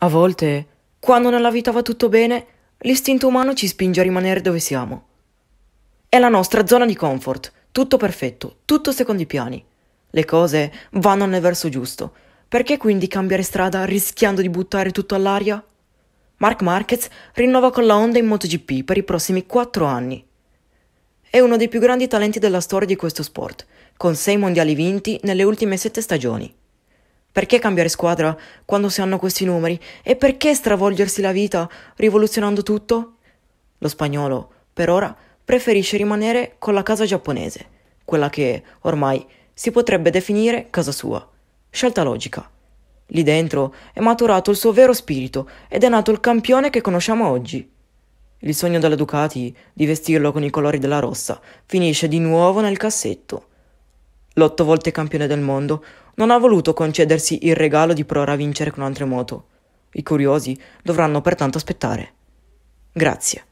A volte, quando nella vita va tutto bene, l'istinto umano ci spinge a rimanere dove siamo. È la nostra zona di comfort, tutto perfetto, tutto secondo i piani. Le cose vanno nel verso giusto. Perché quindi cambiare strada rischiando di buttare tutto all'aria? Mark Marquez rinnova con la Honda in MotoGP per i prossimi 4 anni. È uno dei più grandi talenti della storia di questo sport, con 6 mondiali vinti nelle ultime 7 stagioni. Perché cambiare squadra quando si hanno questi numeri? E perché stravolgersi la vita rivoluzionando tutto? Lo spagnolo, per ora, preferisce rimanere con la casa giapponese, quella che ormai si potrebbe definire casa sua. Scelta logica. Lì dentro è maturato il suo vero spirito ed è nato il campione che conosciamo oggi. Il sogno della Ducati di vestirlo con i colori della rossa finisce di nuovo nel cassetto. L'otto volte campione del mondo, non ha voluto concedersi il regalo di prora-vincere con altre moto. I curiosi dovranno pertanto aspettare. Grazie.